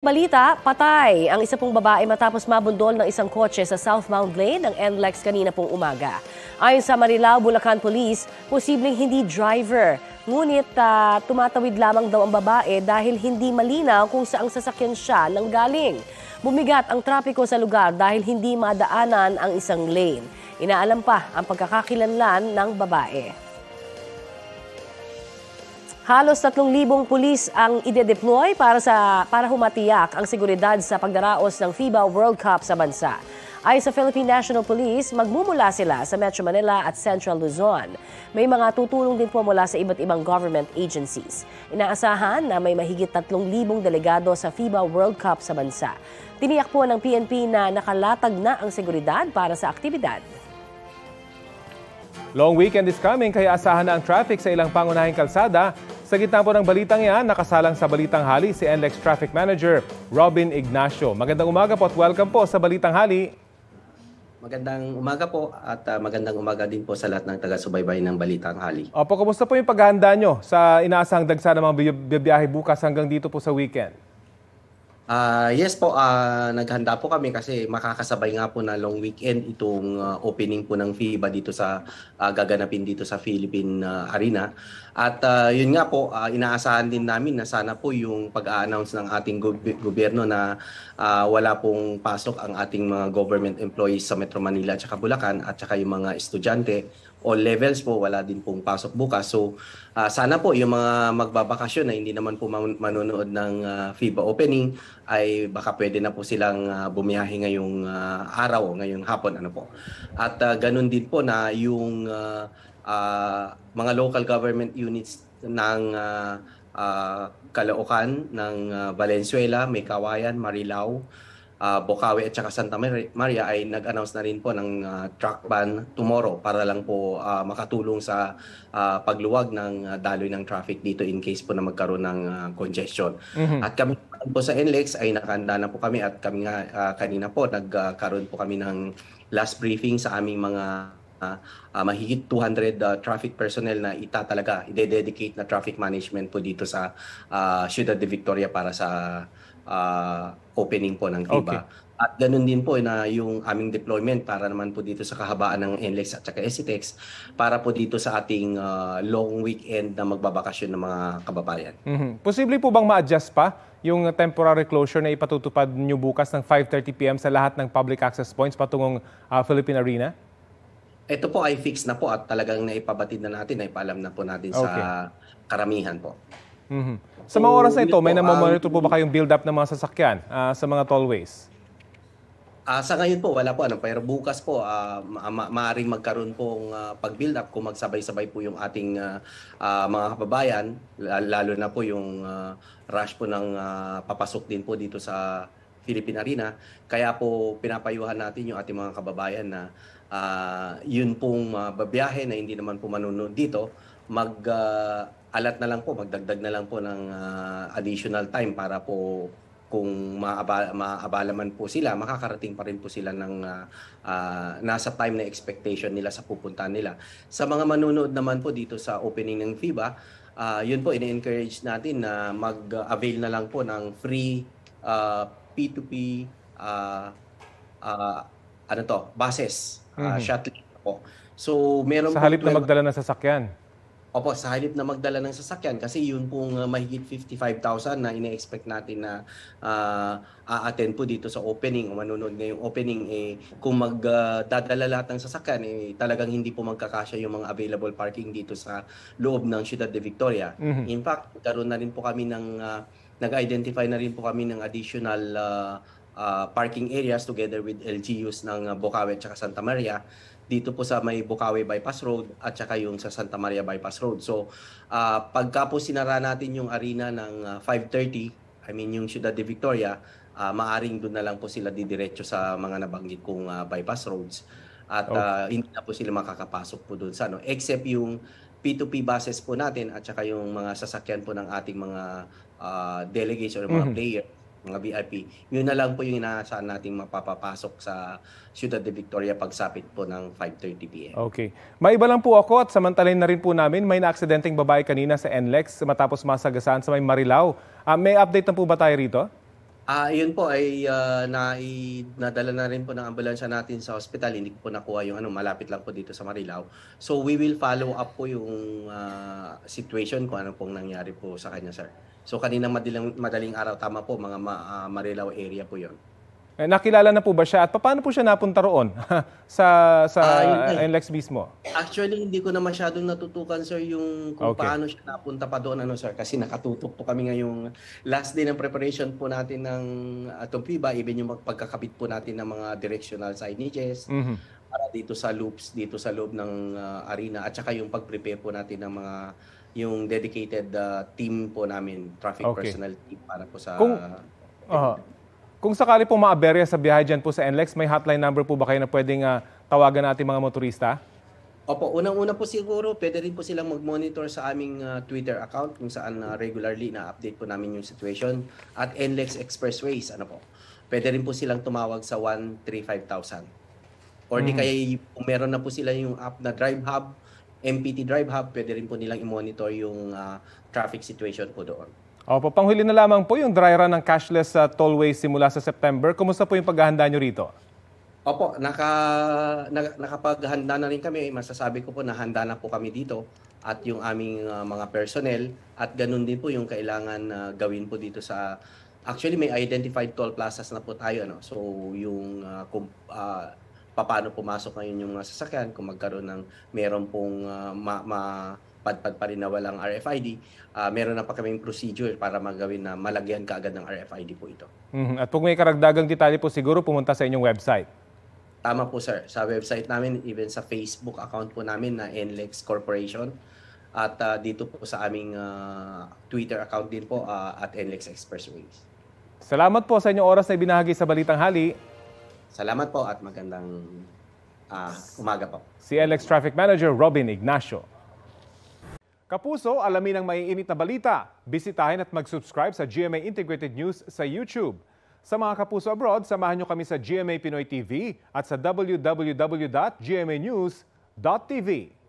Balita, patay ang isa pong babae matapos mabundol ng isang kotse sa southbound lane ng NLEX kanina pong umaga. Ayon sa Marilao, Bulacan Police, posibleng hindi driver. Ngunit uh, tumatawid lamang daw ang babae dahil hindi malinaw kung saan sasakyan siya nang galing. Bumigat ang trapiko sa lugar dahil hindi madaanan ang isang lane. Inaalam pa ang pagkakakilanlan ng babae. Halos 3,000 pulis ang ide-deploy para, sa, para humatiyak ang seguridad sa pagdaraos ng FIBA World Cup sa bansa. Ay sa Philippine National Police, magmumula sila sa Metro Manila at Central Luzon. May mga tutulong din po mula sa iba't ibang government agencies. Inaasahan na may mahigit 3,000 delegado sa FIBA World Cup sa bansa. Tiniyak po ng PNP na nakalatag na ang seguridad para sa aktibidad. Long weekend is coming kaya asahan na ang traffic sa ilang pangunahing kalsada sa gitna po ng balitang yan, nakasalang sa Balitang Hali si NLEX Traffic Manager Robin Ignacio. Magandang umaga po at welcome po sa Balitang Hali. Magandang umaga po at uh, magandang umaga din po sa lahat ng taga-subaybay ng Balitang Hali. Opo, kumusta po yung paghahanda nyo sa inaasang dagsa ng mga biyahe bukas hanggang dito po sa weekend? Uh, yes po, uh, naghanda po kami kasi makakasabay nga po na long weekend itong uh, opening po ng FIBA dito sa uh, gaganapin dito sa Philippine uh, Arena. At uh, yun nga po, uh, inaasahan din namin na sana po yung pag-announce ng ating gob- gobyerno na uh, wala pong pasok ang ating mga government employees sa Metro Manila at saka Bulacan at saka yung mga estudyante all levels po, wala din pong pasok bukas. So uh, sana po yung mga magbabakasyon na hindi naman po manonood ng uh, FIBA opening ay baka pwede na po silang uh, bumiyahe ngayong uh, araw, ngayong hapon ano po. At uh, ganun din po na yung uh, uh, mga local government units ng uh, uh, Caloocan, ng uh, Valenzuela, Mekawayan, Marilao, uh, ah, Bokawi at saka Santa Maria ay nag-announce na rin po ng uh, ah, truck ban tomorrow para lang po uh, makatulong sa uh, pagluwag ng uh, daloy ng traffic dito in case po na magkaroon ng uh, congestion. Mm-hmm. At kami po sa NLEX ay nakanda na po kami at kami nga uh, kanina po nagkaroon po kami ng last briefing sa aming mga uh, uh, mahigit 200 uh, traffic personnel na itatalaga, i dedicate na traffic management po dito sa uh, Ciudad de Victoria para sa uh, opening po ng iba. Okay. At ganun din po na yung aming deployment para naman po dito sa kahabaan ng NLEX at saka SCTEX para po dito sa ating uh, long weekend na magbabakasyon ng mga kababayan. Mm-hmm. Posible po bang ma-adjust pa yung temporary closure na ipatutupad nyo bukas ng 5.30pm sa lahat ng public access points patungong uh, Philippine Arena? Ito po ay fixed na po at talagang naipabatid na natin, naipalam na po natin okay. sa karamihan po. Mm-hmm. Sa mga oras na ito, may um, namamonitor po ba kayong build-up ng mga sasakyan uh, sa mga tollways? Uh, sa ngayon po, wala po. Ano, pero bukas po, uh, ma- ma- maaaring magkaroon pong uh, pag-build up kung magsabay-sabay po yung ating uh, uh, mga kababayan, lalo na po yung uh, rush po ng uh, papasok din po dito sa Philippine Arena. Kaya po pinapayuhan natin yung ating mga kababayan na uh, yun pong uh, babiyahe na hindi naman po manunod dito, mag... Uh, alat na lang po, magdagdag na lang po ng uh, additional time para po kung maabala, maabala man po sila, makakarating pa rin po sila ng uh, uh, nasa time na expectation nila sa pupuntahan nila. Sa mga manunood naman po dito sa opening ng FIBA, uh, yun po, ini-encourage natin na mag-avail na lang po ng free uh, P2P uh, uh, ano to, buses, mm-hmm. shuttle po. So, meron sa halip po, na magdala ng sasakyan. Opo, sa halip na magdala ng sasakyan kasi yun pong uh, mahigit 55,000 na ina-expect natin na uh, a-attend po dito sa opening o manonood ngayong opening eh kung magdadala ah, uh, lahat ng sasakyan eh talagang hindi po magkakasya yung mga available parking dito sa loob ng Ciudad de Victoria. Mm-hmm. In fact, karon na rin po kami ng uh, nag-identify na rin po kami ng additional uh, uh, parking areas together with LGUs ng uh, Bukawi at Santa Maria dito po sa may Bukawi Bypass Road at saka yung sa Santa Maria Bypass Road. So uh, pagka po sinara natin yung arena ng uh, ah, 5.30, I mean yung Ciudad de Victoria, uh, maaring doon na lang po sila didiretso sa mga nabanggit kong uh, bypass roads. At okay. uh, hindi na po sila makakapasok po doon sa ano. Except yung P2P buses po natin at saka yung mga sasakyan po ng ating mga uh, delegates or mga mm-hmm. player mga VIP. Yun na lang po yung inaasahan nating mapapapasok sa Ciudad de Victoria pagsapit po ng 5.30 p.m. Okay. May iba lang po ako at samantalin na rin po namin, may naaksidenteng babae kanina sa NLEX matapos masagasaan sa may Marilao. Uh, may update na po ba tayo rito? Ah, uh, yun po ay uh, ah, na nadala na rin po ng ambulansya natin sa hospital. Hindi ko po nakuha yung ano, malapit lang po dito sa Marilao. So we will follow up po yung uh, situation kung ano pong nangyari po sa kanya, sir. So kaninang madaling, madaling araw, tama po, mga ma, uh, ah, Marilao area po yon. Eh, nakilala na po ba siya at paano po siya napunta roon sa sa uh, ah, eh. NLEX mismo? Actually, hindi ko na masyadong natutukan sir yung kung okay. paano siya napunta pa doon ano sir kasi nakatutok po kami ngayong last day ng preparation po natin ng atong ah, PIBA even yung pagkakabit po natin ng mga directional signages. Mm-hmm para dito sa loops dito sa loob ng uh, arena at saka yung pag-prepare po natin ng mga yung dedicated uh, team po namin, traffic okay. personnel team para po sa... Kung, uh, kung sakali po maaberya sa biyahe dyan po sa NLEX, may hotline number po ba kayo na pwedeng uh, tawagan natin mga motorista? Opo, unang-una po siguro, pwede rin po silang mag-monitor sa aming uh, Twitter account kung saan uh, regularly na-update po namin yung situation at NLEX Expressways, ano po. Pwede rin po silang tumawag sa 135,000. Or mm. di kaya kung meron na po sila yung app na Drive Hub, MPT Drive Hub, pwede rin po nilang i-monitor yung uh, traffic situation po doon. Opo, panghuli na lamang po yung dry run ng cashless sa uh, tollways simula sa September. Kumusta po yung paghahanda nyo rito? Opo, naka, na, nakapaghanda na rin kami. Masasabi ko po na handa na po kami dito at yung aming uh, mga personnel at ganun din po yung kailangan uh, gawin po dito sa Actually, may identified toll plazas na po tayo. No? So, yung uh, uh, paano pumasok ngayon yung mga sasakyan, kung magkaroon ng meron pong uh, ma, ma padpad pa rin na walang RFID, uh, ah, meron na pa kaming procedure para magawin na malagyan kaagad ng RFID po ito. Mm-hmm. At kung may karagdagang detalye po siguro, pumunta sa inyong website. Tama po sir, sa website namin, even sa Facebook account po namin na NLEX Corporation, at uh, dito po sa aming uh, Twitter account din po uh, at NLEX Expressways. Salamat po sa inyong oras na ibinahagi sa Balitang Hali. Salamat po at magandang uh, umaga po. CLX Traffic Manager Robin Ignacio. Kapuso, alamin ang maiinit na balita. Bisitahin at mag-subscribe sa GMA Integrated News sa YouTube. Sa mga kapuso abroad, samahan nyo kami sa GMA Pinoy TV at sa www.gmanews.tv.